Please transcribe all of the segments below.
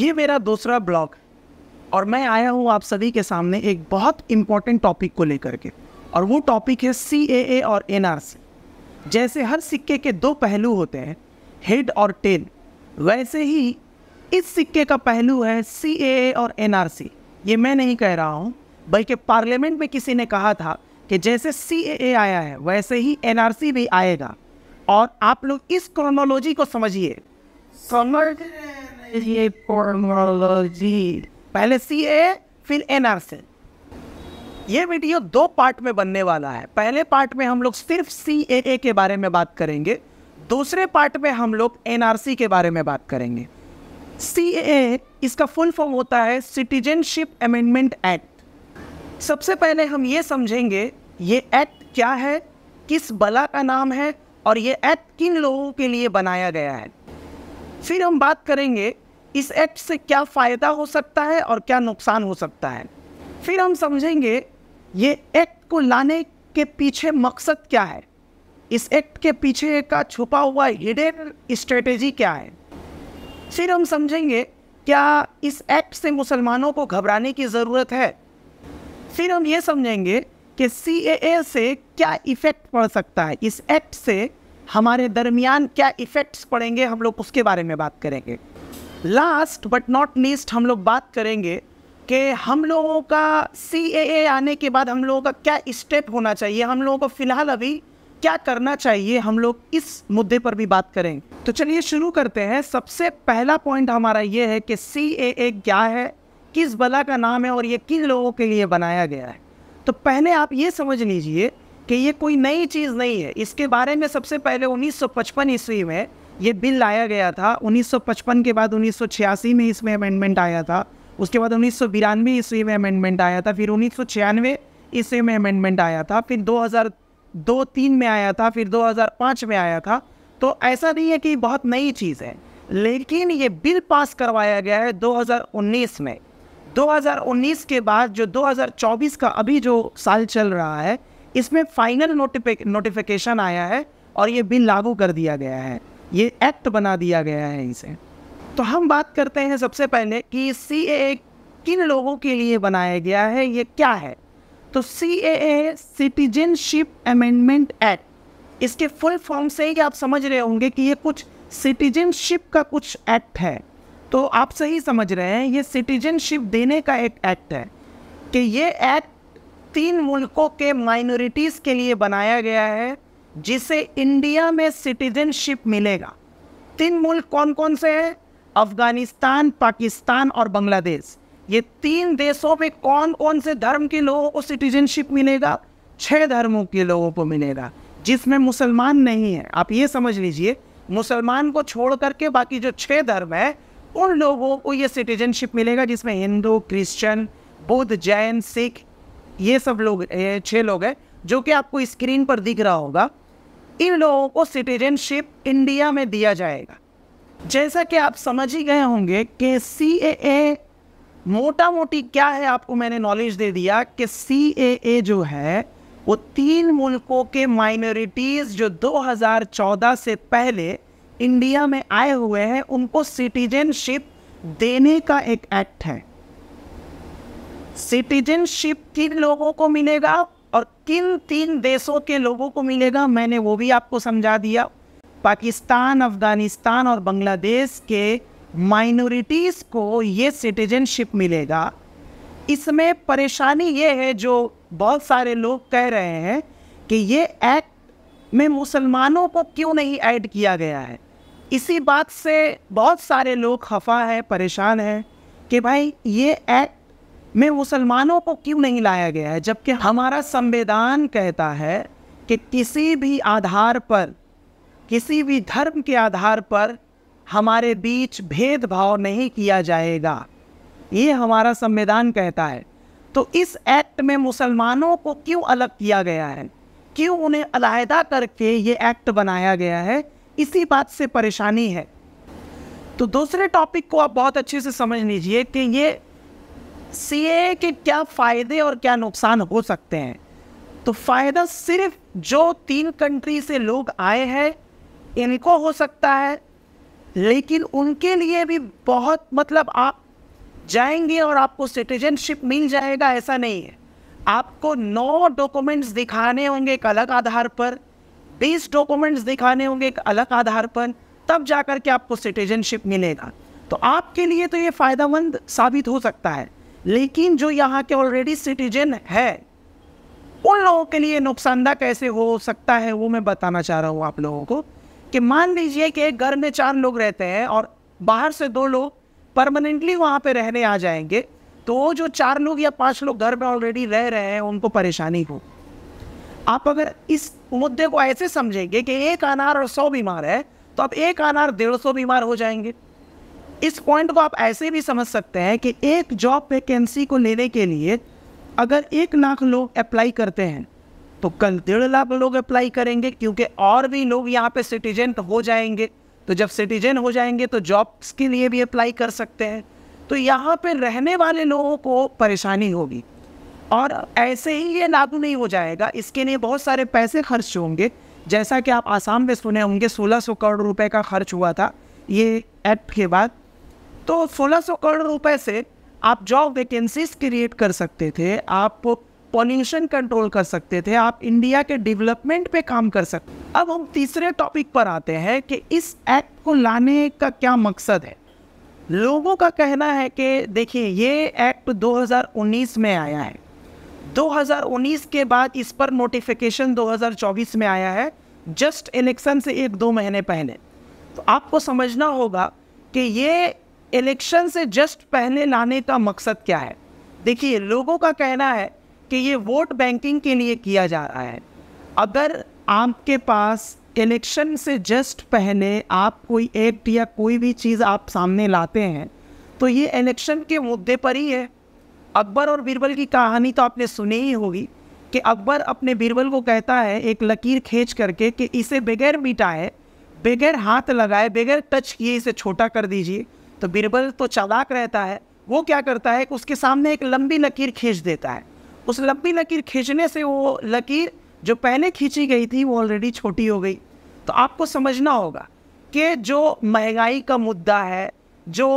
ये मेरा दूसरा ब्लॉग और मैं आया हूँ आप सभी के सामने एक बहुत इम्पॉर्टेंट टॉपिक को लेकर के और वो टॉपिक है सी ए ए और एन आर सी जैसे हर सिक्के के दो पहलू होते हैं हेड और टेल वैसे ही इस सिक्के का पहलू है सी ए और एन आर सी ये मैं नहीं कह रहा हूँ बल्कि पार्लियामेंट में किसी ने कहा था कि जैसे सी ए आया है वैसे ही एन आर सी भी आएगा और आप लोग इस क्रोनोलॉजी को समझिए समझ पहले सी ए फिर एन आर सी ये वीडियो दो पार्ट में बनने वाला है पहले पार्ट में हम लोग सिर्फ सी ए ए के बारे में बात करेंगे दूसरे पार्ट में हम लोग एन आर सी के बारे में बात करेंगे सी ए इसका फुल फॉर्म होता है सिटीजनशिप अमेंडमेंट एक्ट सबसे पहले हम ये समझेंगे ये एक्ट क्या है किस बला का नाम है और ये एक्ट किन लोगों के लिए बनाया गया है फिर हम बात करेंगे इस एक्ट से क्या फ़ायदा हो सकता है और क्या नुकसान हो सकता है फिर हम समझेंगे ये एक्ट को लाने के पीछे मकसद क्या है इस एक्ट के पीछे का छुपा हुआ हिडन स्ट्रेटेजी क्या है फिर हम समझेंगे क्या इस एक्ट से मुसलमानों को घबराने की ज़रूरत है फिर हम ये समझेंगे कि सी से क्या इफ़ेक्ट पड़ सकता है इस एक्ट से हमारे दरमियान क्या इफ़ेक्ट्स पड़ेंगे हम लोग उसके बारे में बात करेंगे लास्ट बट नॉट लीस्ट हम लोग बात करेंगे कि हम लोगों का सी आने के बाद हम लोगों का क्या स्टेप होना चाहिए हम लोगों को फ़िलहाल अभी क्या करना चाहिए हम लोग इस मुद्दे पर भी बात करेंगे तो चलिए शुरू करते हैं सबसे पहला पॉइंट हमारा ये है कि सी क्या है किस बला का नाम है और ये किन लोगों के लिए बनाया गया है तो पहले आप ये समझ लीजिए कि ये कोई नई चीज़ नहीं है इसके बारे में सबसे पहले 1955 ईस्वी में ये बिल लाया गया था 1955 के बाद 1986 में इसमें अमेंडमेंट आया था उसके बाद उन्नीस सौ बिरानवे ईस्वी में अमेंडमेंट आया था फिर उन्नीस सौ छियानवे ईस्वी में अमेंडमेंट आया था फिर दो हज़ार दो तीन में आया था फिर दो हज़ार पाँच में आया था तो ऐसा नहीं है कि बहुत नई चीज़ है लेकिन ये बिल पास करवाया गया है 2019 में 2019 के बाद जो 2024 का अभी जो साल चल रहा है इसमें फाइनल नोटिफिकेशन आया है और ये बिल लागू कर दिया गया है ये एक्ट बना दिया गया है इसे तो हम बात करते हैं सबसे पहले कि सी ए किन लोगों के लिए बनाया गया है ये क्या है तो C A citizenship amendment act इसके फुल फॉर्म से ही आप समझ रहे होंगे कि ये कुछ सिटीजनशिप का कुछ एक्ट है तो आप सही समझ रहे हैं ये सिटीजनशिप देने का एक एक्ट है कि ये एक्ट तीन मुल्कों के माइनॉरिटीज़ के लिए बनाया गया है जिसे इंडिया में सिटीजनशिप मिलेगा तीन मुल्क कौन कौन से हैं अफगानिस्तान पाकिस्तान और बांग्लादेश ये तीन देशों में कौन कौन से धर्म के लोगों को सिटीजनशिप मिलेगा छः धर्मों के लोगों को मिलेगा जिसमें मुसलमान नहीं है आप ये समझ लीजिए मुसलमान को छोड़ करके बाकी जो छः धर्म है उन लोगों को ये सिटीजनशिप मिलेगा जिसमें हिंदू क्रिश्चियन बुद्ध जैन सिख ये सब लोग छः लोग हैं जो कि आपको स्क्रीन पर दिख रहा होगा इन लोगों को सिटीजनशिप इंडिया में दिया जाएगा जैसा कि आप समझ ही गए होंगे कि सी ए मोटा मोटी क्या है आपको मैंने नॉलेज दे दिया कि सी ए जो है वो तीन मुल्कों के माइनॉरिटीज़ जो 2014 से पहले इंडिया में आए हुए हैं उनको सिटीजनशिप देने का एक एक्ट है सिटीजनशिप किन लोगों को मिलेगा और किन तीन देशों के लोगों को मिलेगा मैंने वो भी आपको समझा दिया पाकिस्तान अफगानिस्तान और बांग्लादेश के माइनॉरिटीज़ को ये सिटीजनशिप मिलेगा इसमें परेशानी ये है जो बहुत सारे लोग कह रहे हैं कि ये एक्ट में मुसलमानों को क्यों नहीं ऐड किया गया है इसी बात से बहुत सारे लोग खफा है परेशान हैं कि भाई ये एक्ट में मुसलमानों को क्यों नहीं लाया गया है जबकि हमारा संविधान कहता है कि किसी भी आधार पर किसी भी धर्म के आधार पर हमारे बीच भेदभाव नहीं किया जाएगा ये हमारा संविधान कहता है तो इस एक्ट में मुसलमानों को क्यों अलग किया गया है क्यों उन्हें अलायदा करके ये एक्ट बनाया गया है इसी बात से परेशानी है तो दूसरे टॉपिक को आप बहुत अच्छे से समझ लीजिए कि ये सीए के क्या फ़ायदे और क्या नुकसान हो सकते हैं तो फ़ायदा सिर्फ जो तीन कंट्री से लोग आए हैं इनको हो सकता है लेकिन उनके लिए भी बहुत मतलब आप जाएंगे और आपको सिटीजनशिप मिल जाएगा ऐसा नहीं है आपको नौ डॉक्यूमेंट्स दिखाने होंगे एक अलग आधार पर बीस डॉक्यूमेंट्स दिखाने होंगे एक अलग आधार पर तब जा कर के आपको सिटीजनशिप मिलेगा तो आपके लिए तो ये फ़ायदेमंद साबित हो सकता है लेकिन जो यहाँ के ऑलरेडी सिटीजन है उन लोगों के लिए नुकसानदा कैसे हो सकता है वो मैं बताना चाह रहा हूँ आप लोगों को कि मान लीजिए कि एक घर में चार लोग रहते हैं और बाहर से दो लोग परमानेंटली वहाँ पे रहने आ जाएंगे तो जो चार लोग या पांच लोग घर में ऑलरेडी रह रहे हैं उनको परेशानी हो आप अगर इस मुद्दे को ऐसे समझेंगे कि एक अनार और सौ बीमार है तो अब एक अनार डेढ़ सौ बीमार हो जाएंगे इस पॉइंट को आप ऐसे भी समझ सकते हैं कि एक जॉब वैकेंसी को लेने के लिए अगर एक लाख लोग अप्लाई करते हैं तो कल डेढ़ लाख लोग अप्लाई करेंगे क्योंकि और भी लोग यहाँ पे सिटीजन हो जाएंगे तो जब सिटीजन हो जाएंगे तो जॉब्स के लिए भी अप्लाई कर सकते हैं तो यहाँ पे रहने वाले लोगों को परेशानी होगी और ऐसे ही ये लागू नहीं हो जाएगा इसके लिए बहुत सारे पैसे खर्च होंगे जैसा कि आप आसाम में सुने होंगे सोलह सौ करोड़ रुपए का खर्च हुआ था ये एक्ट के बाद तो सोलह सौ करोड़ रुपए से आप जॉब वैकेंसीज क्रिएट कर सकते थे आप पॉल्यूशन कंट्रोल कर सकते थे आप इंडिया के डेवलपमेंट पे काम कर सकते अब हम तीसरे टॉपिक पर आते हैं कि इस एक्ट को लाने का क्या मकसद है लोगों का कहना है कि देखिए ये एक्ट 2019 में आया है 2019 के बाद इस पर नोटिफिकेशन 2024 में आया है जस्ट इलेक्शन से एक दो महीने पहले तो आपको समझना होगा कि ये इलेक्शन से जस्ट पहले लाने का मकसद क्या है देखिए लोगों का कहना है कि ये वोट बैंकिंग के लिए किया जा रहा है अगर आपके पास इलेक्शन से जस्ट पहले आप कोई एक्ट या कोई भी चीज़ आप सामने लाते हैं तो ये इलेक्शन के मुद्दे पर ही है अकबर और बीरबल की कहानी तो आपने सुनी ही होगी कि अकबर अपने बीरबल को कहता है एक लकीर खींच करके कि इसे बगैर मिटाए बगैर हाथ लगाए बगैर टच किए इसे छोटा कर दीजिए तो बीरबल तो चालाक रहता है वो क्या करता है कि उसके सामने एक लंबी लकीर खींच देता है उस लंबी लकीर खींचने से वो लकीर जो पहले खींची गई थी वो ऑलरेडी छोटी हो गई तो आपको समझना होगा कि जो महंगाई का मुद्दा है जो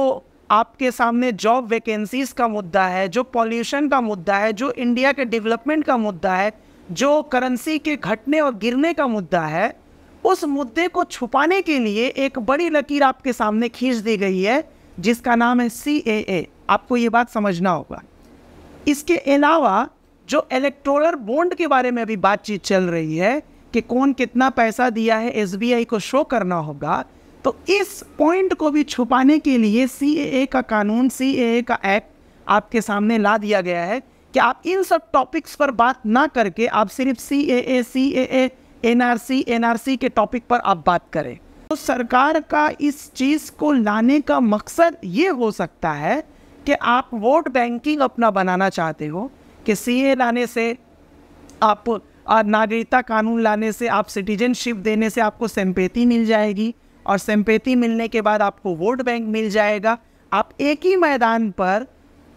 आपके सामने जॉब वैकेंसीज का मुद्दा है जो पॉल्यूशन का मुद्दा है जो इंडिया के डेवलपमेंट का मुद्दा है जो करेंसी के घटने और गिरने का मुद्दा है उस मुद्दे को छुपाने के लिए एक बड़ी लकीर आपके सामने खींच दी गई है जिसका नाम है सी ए ए आपको ये बात समझना होगा इसके अलावा जो इलेक्टोरल बॉन्ड के बारे में अभी बातचीत चल रही है कि कौन कितना पैसा दिया है आई को शो करना होगा तो इस पॉइंट को भी छुपाने के लिए सी का कानून सी का एक्ट आपके सामने ला दिया गया है कि आप इन सब टॉपिक्स पर बात ना करके आप सिर्फ C A A C A N R C N R C के टॉपिक पर आप बात करें तो सरकार का इस चीज़ को लाने का मकसद ये हो सकता है कि आप वोट बैंकिंग अपना बनाना चाहते हो कि ए लाने से आप नागरिकता कानून लाने से आप सिटीजनशिप देने से आपको सेम्पेती मिल जाएगी और सेम्पेती मिलने के बाद आपको वोट बैंक मिल जाएगा आप एक ही मैदान पर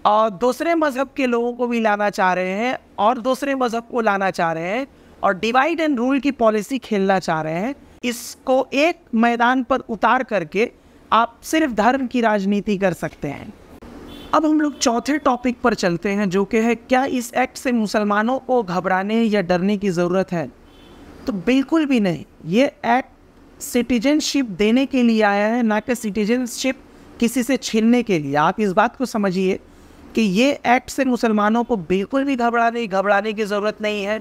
और दूसरे मज़हब के लोगों को भी लाना चाह रहे हैं और दूसरे मज़हब को लाना चाह रहे हैं और डिवाइड एंड रूल की पॉलिसी खेलना चाह रहे हैं इसको एक मैदान पर उतार करके आप सिर्फ धर्म की राजनीति कर सकते हैं अब हम लोग चौथे टॉपिक पर चलते हैं जो कि है क्या इस एक्ट से मुसलमानों को घबराने या डरने की ज़रूरत है तो बिल्कुल भी नहीं ये एक्ट सिटीजनशिप देने के लिए आया है ना कि सिटीजनशिप किसी से छीनने के लिए आप इस बात को समझिए कि ये एक्ट से मुसलमानों को बिल्कुल भी घबराने घबराने की ज़रूरत नहीं है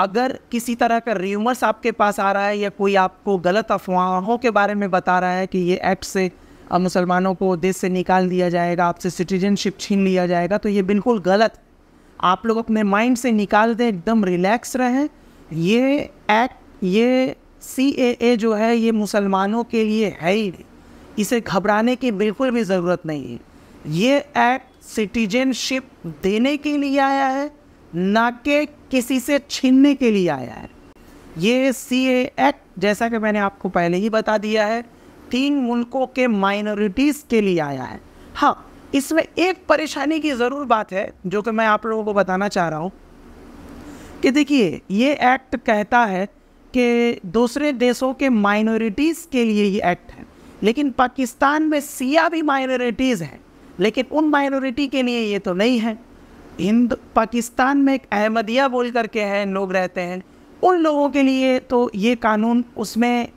अगर किसी तरह का र्यूमर्स आपके पास आ रहा है या कोई आपको गलत अफवाहों के बारे में बता रहा है कि ये एक्ट से मुसलमानों को देश से निकाल दिया जाएगा आपसे सिटीजनशिप छीन लिया जाएगा तो ये बिल्कुल गलत आप लोग अपने माइंड से निकाल दें एकदम रिलैक्स रहें ये एक्ट ये सी ए जो है ये मुसलमानों के लिए है ही नहीं इसे घबराने की बिल्कुल भी ज़रूरत नहीं है ये एक्ट सिटीजनशिप देने के लिए आया है ना कि किसी से छीनने के लिए आया है ये सी एक्ट जैसा कि मैंने आपको पहले ही बता दिया है तीन मुल्कों के माइनॉरिटीज़ के लिए आया है हाँ इसमें एक परेशानी की ज़रूर बात है जो कि मैं आप लोगों को बताना चाह रहा हूँ कि देखिए ये एक्ट कहता है कि दूसरे देशों के माइनॉरिटीज़ के लिए ये एक्ट है लेकिन पाकिस्तान में सिया भी माइनॉरिटीज़ हैं लेकिन उन माइनॉरिटी के लिए ये तो नहीं है हिंद पाकिस्तान में एक अहमदिया बोल करके हैं लोग रहते हैं उन लोगों के लिए तो ये कानून उसमें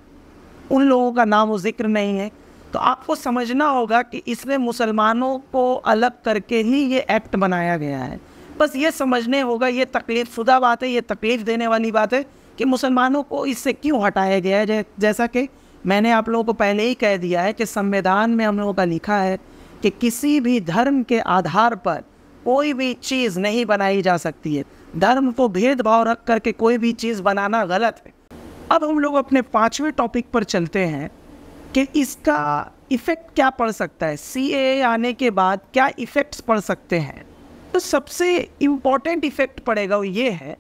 उन लोगों का नाम जिक्र नहीं है तो आपको समझना होगा कि इसमें मुसलमानों को अलग करके ही ये एक्ट बनाया गया है बस ये समझने होगा ये तकलीफ शुदा बात है ये तकलीफ देने वाली बात है कि मुसलमानों को इससे क्यों हटाया गया है जै, जैसा कि मैंने आप लोगों को पहले ही कह दिया है कि संविधान में हम लोगों का लिखा है कि किसी भी धर्म के आधार पर कोई भी चीज़ नहीं बनाई जा सकती है धर्म को भेदभाव रख करके कोई भी चीज़ बनाना गलत है अब हम लोग अपने पाँचवें टॉपिक पर चलते हैं कि इसका इफ़ेक्ट क्या पड़ सकता है सी आने के बाद क्या इफ़ेक्ट्स पड़ सकते हैं तो सबसे इम्पॉर्टेंट इफ़ेक्ट पड़ेगा वो ये है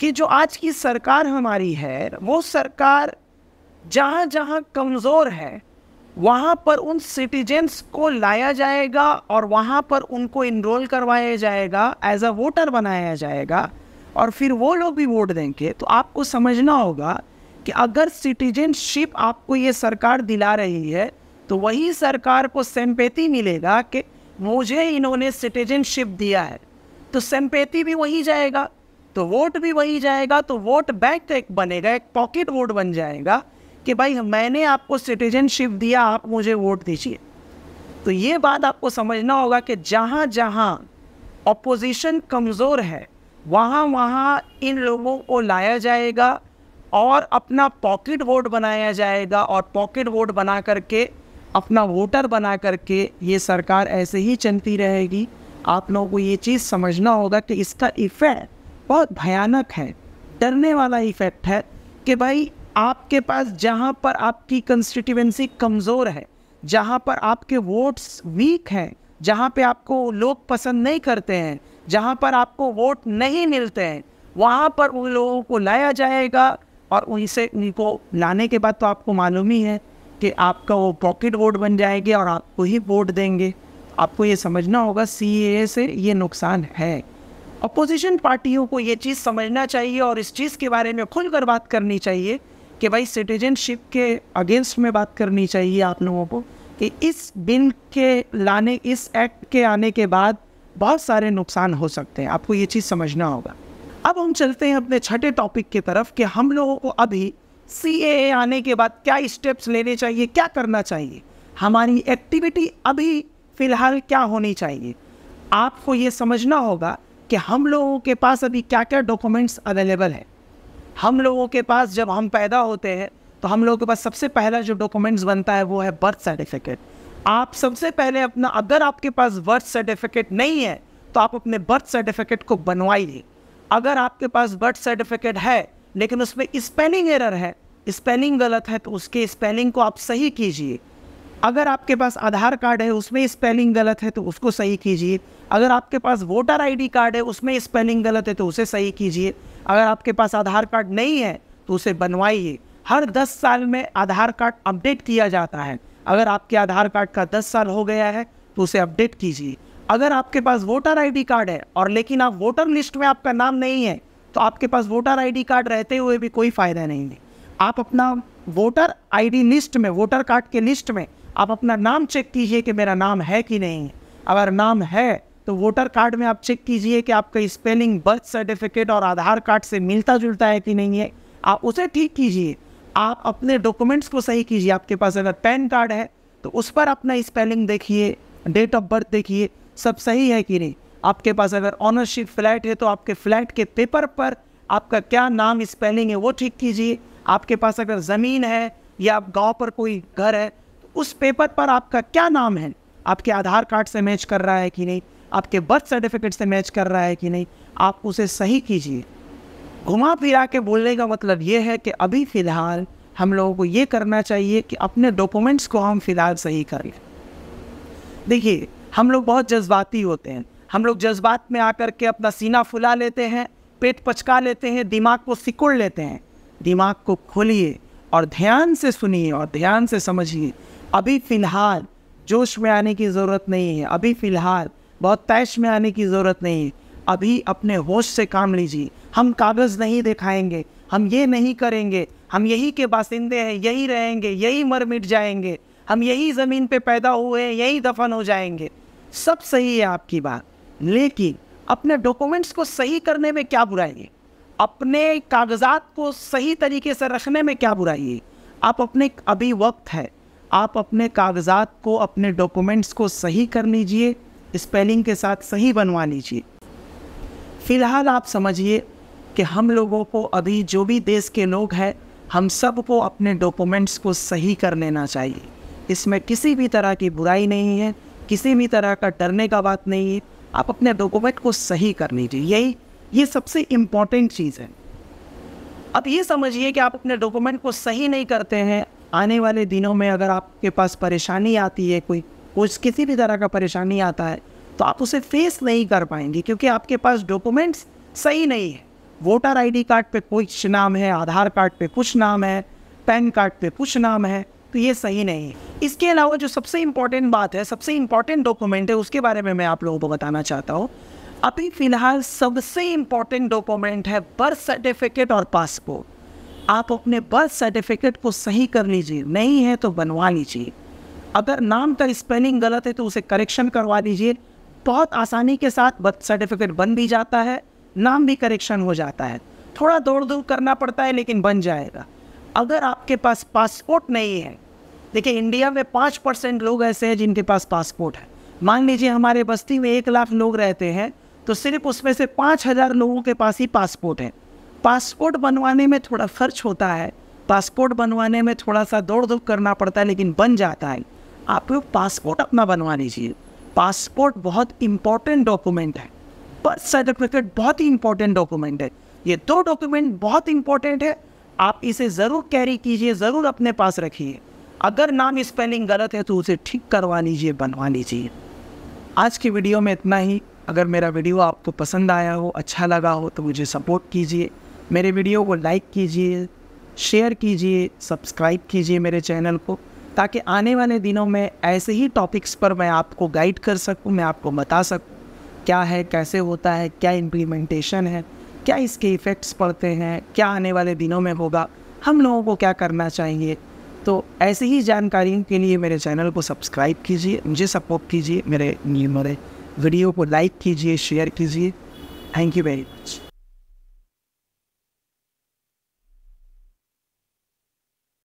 कि जो आज की सरकार हमारी है वो सरकार जहाँ जहाँ कमज़ोर है वहाँ पर उन सिटीजन्स को लाया जाएगा और वहाँ पर उनको इनरोल करवाया जाएगा एज अ वोटर बनाया जाएगा और फिर वो लोग भी वोट देंगे तो आपको समझना होगा कि अगर सिटीजनशिप आपको ये सरकार दिला रही है तो वही सरकार को सेम्पेती मिलेगा कि मुझे इन्होंने सिटीजनशिप दिया है तो सेम्पेती भी वही जाएगा तो वोट भी वही जाएगा तो वोट बैंक एक बनेगा एक पॉकेट वोट बन जाएगा कि भाई मैंने आपको सिटीजनशिप दिया आप मुझे वोट दीजिए तो ये बात आपको समझना होगा कि जहाँ जहाँ अपोजिशन कमज़ोर है वहाँ वहाँ इन लोगों को लाया जाएगा और अपना पॉकेट वोट बनाया जाएगा और पॉकेट वोट बना करके अपना वोटर बना करके ये सरकार ऐसे ही चलती रहेगी आप लोगों को ये चीज़ समझना होगा कि इसका इफ़ेक्ट बहुत भयानक है डरने वाला इफ़ेक्ट है कि भाई आपके पास जहाँ पर आपकी कंस्टिट्यूएंसी कमज़ोर है जहाँ पर आपके वोट्स वीक हैं जहाँ पे आपको लोग पसंद नहीं करते हैं जहाँ पर आपको वोट नहीं मिलते हैं वहाँ पर उन लोगों को लाया जाएगा और उनसे उनको लाने के बाद तो आपको मालूम ही है कि आपका वो पॉकेट वोट बन जाएगी और आपको ही वोट देंगे आपको ये समझना होगा सी से ये नुकसान है अपोजिशन पार्टियों को ये चीज़ समझना चाहिए और इस चीज़ के बारे में खुलकर बात करनी चाहिए कि भाई सिटीजनशिप के अगेंस्ट में बात करनी चाहिए आप लोगों को कि इस बिल के लाने इस एक्ट के आने के बाद बहुत सारे नुकसान हो सकते हैं आपको ये चीज़ समझना होगा अब हम चलते हैं अपने छठे टॉपिक की तरफ कि हम लोगों को अभी सी आने के बाद क्या स्टेप्स लेने चाहिए क्या करना चाहिए हमारी एक्टिविटी अभी फ़िलहाल क्या होनी चाहिए आपको ये समझना होगा कि हम लोगों के पास अभी क्या क्या डॉक्यूमेंट्स अवेलेबल है हम लोगों के पास जब हम पैदा होते हैं तो हम लोगों के पास सबसे पहला जो डॉक्यूमेंट्स बनता है वो है बर्थ सर्टिफिकेट आप सबसे पहले अपना अगर आपके पास बर्थ सर्टिफिकेट नहीं है तो आप अपने बर्थ सर्टिफिकेट को बनवाइए अगर आपके पास बर्थ सर्टिफिकेट है लेकिन उसमें स्पेलिंग एरर है स्पेलिंग गलत है तो उसके स्पेलिंग को आप सही कीजिए अगर आपके पास आधार कार्ड है उसमें स्पेलिंग गलत है तो उसको सही कीजिए अगर आपके पास वोटर आईडी कार्ड है उसमें स्पेलिंग गलत है तो उसे सही कीजिए अगर आपके पास आधार कार्ड नहीं है तो उसे बनवाइए हर 10 साल में आधार कार्ड अपडेट किया जाता है अगर आपके आधार कार्ड का 10 साल हो गया है तो उसे अपडेट कीजिए अगर आपके पास वोटर आईडी कार्ड है और लेकिन आप वोटर लिस्ट में आपका नाम नहीं है तो आपके पास वोटर आईडी कार्ड रहते हुए भी कोई फ़ायदा नहीं है आप अपना वोटर आईडी लिस्ट में वोटर कार्ड के लिस्ट में आप अपना नाम चेक कीजिए कि मेरा नाम है कि नहीं अगर नाम है तो वोटर कार्ड में आप चेक कीजिए कि आपका स्पेलिंग बर्थ सर्टिफिकेट और आधार कार्ड से मिलता जुलता है कि नहीं है आप उसे ठीक कीजिए आप अपने डॉक्यूमेंट्स को सही कीजिए आपके पास अगर पैन कार्ड है तो उस पर अपना स्पेलिंग देखिए डेट ऑफ बर्थ देखिए सब सही है कि नहीं आपके पास अगर ऑनरशिप फ्लैट है तो आपके फ्लैट के पेपर पर आपका क्या नाम स्पेलिंग है वो ठीक कीजिए आपके पास अगर ज़मीन है या आप गांव पर कोई घर है उस पेपर पर आपका क्या नाम है आपके आधार कार्ड से मैच कर रहा है कि नहीं आपके बर्थ सर्टिफिकेट से मैच कर रहा है कि नहीं आप उसे सही कीजिए घुमा फिरा के बोलने का मतलब ये है कि अभी फ़िलहाल हम लोगों को ये करना चाहिए कि अपने डॉक्यूमेंट्स को हम फ़िलहाल सही कर लें देखिए हम लोग बहुत जज्बाती होते हैं हम लोग जज्बात में आकर के अपना सीना फुला लेते हैं पेट पचका लेते हैं दिमाग को सिकुड़ लेते हैं दिमाग को खोलिए और ध्यान से सुनिए और ध्यान से समझिए अभी फ़िलहाल जोश में आने की ज़रूरत नहीं है अभी फ़िलहाल बहुत तैश में आने की ज़रूरत नहीं है अभी अपने होश से काम लीजिए हम कागज़ नहीं दिखाएंगे हम ये नहीं करेंगे हम यही के बासिंदे हैं यही रहेंगे यही मर मिट जाएंगे हम यही ज़मीन पे पैदा हुए हैं यही दफन हो जाएंगे सब सही है आपकी बात लेकिन अपने डॉक्यूमेंट्स को सही करने में क्या बुराई है अपने कागजात को सही तरीके से रखने में क्या बुराई है आप अपने अभी वक्त है आप अपने कागजात को अपने डॉक्यूमेंट्स को सही कर लीजिए स्पेलिंग के साथ सही बनवा लीजिए फ़िलहाल आप समझिए कि हम लोगों को अभी जो भी देश के लोग हैं हम सब को अपने डॉक्यूमेंट्स को सही कर लेना चाहिए इसमें किसी भी तरह की बुराई नहीं है किसी भी तरह का डरने का बात नहीं है आप अपने डॉक्यूमेंट को सही कर लीजिए यही ये सबसे इम्पॉर्टेंट चीज़ है अब ये समझिए कि आप अपने डॉक्यूमेंट को सही नहीं करते हैं आने वाले दिनों में अगर आपके पास परेशानी आती है कोई कुछ किसी भी तरह का परेशानी आता है तो आप उसे फेस नहीं कर पाएंगे क्योंकि आपके पास डॉक्यूमेंट्स सही नहीं है वोटर आईडी कार्ड पे कुछ नाम है आधार कार्ड पे कुछ नाम है पैन कार्ड पे कुछ नाम है तो ये सही नहीं है इसके अलावा जो सबसे इम्पॉर्टेंट बात है सबसे इम्पॉर्टेंट डॉक्यूमेंट है उसके बारे में मैं आप लोगों को बताना चाहता हूँ अभी फ़िलहाल सबसे इम्पॉर्टेंट डॉक्यूमेंट है बर्थ सर्टिफिकेट और पासपोर्ट आप अपने बर्थ सर्टिफिकेट को सही कर लीजिए नहीं है तो बनवा लीजिए अगर नाम का स्पेलिंग गलत है तो उसे करेक्शन करवा दीजिए बहुत आसानी के साथ बर्थ सर्टिफिकेट बन भी जाता है नाम भी करेक्शन हो जाता है थोड़ा दौड़ दूर करना पड़ता है लेकिन बन जाएगा अगर आपके पास पासपोर्ट नहीं है देखिए इंडिया में पाँच परसेंट लोग ऐसे हैं जिनके पास पासपोर्ट है मान लीजिए हमारे बस्ती में एक लाख लोग रहते हैं तो सिर्फ उसमें से पाँच हज़ार लोगों के पास ही पासपोर्ट है पासपोर्ट बनवाने में थोड़ा खर्च होता है पासपोर्ट बनवाने में थोड़ा सा दौड़ धूप करना पड़ता है लेकिन बन जाता है आप लोग पासपोर्ट अपना बनवा लीजिए पासपोर्ट बहुत इंपॉर्टेंट डॉक्यूमेंट है बर्थ सर्टिफिकेट बहुत ही इंपॉर्टेंट डॉक्यूमेंट है ये दो डॉक्यूमेंट बहुत इंपॉर्टेंट है आप इसे ज़रूर कैरी कीजिए ज़रूर अपने पास रखिए अगर नाम स्पेलिंग गलत है तो उसे ठीक करवा लीजिए बनवा लीजिए आज की वीडियो में इतना ही अगर मेरा वीडियो आपको पसंद आया हो अच्छा लगा हो तो मुझे सपोर्ट कीजिए मेरे वीडियो को लाइक कीजिए शेयर कीजिए सब्सक्राइब कीजिए मेरे चैनल को ताकि आने वाले दिनों में ऐसे ही टॉपिक्स पर मैं आपको गाइड कर सकूं मैं आपको बता सकूं क्या है कैसे होता है क्या इम्प्लीमेंटेशन है क्या इसके इफ़ेक्ट्स पड़ते हैं क्या आने वाले दिनों में होगा हम लोगों को क्या करना चाहिए तो ऐसे ही जानकारियों के लिए मेरे चैनल को सब्सक्राइब कीजिए मुझे सपोर्ट कीजिए मेरे मेरे वीडियो को लाइक कीजिए शेयर कीजिए थैंक यू वेरी मच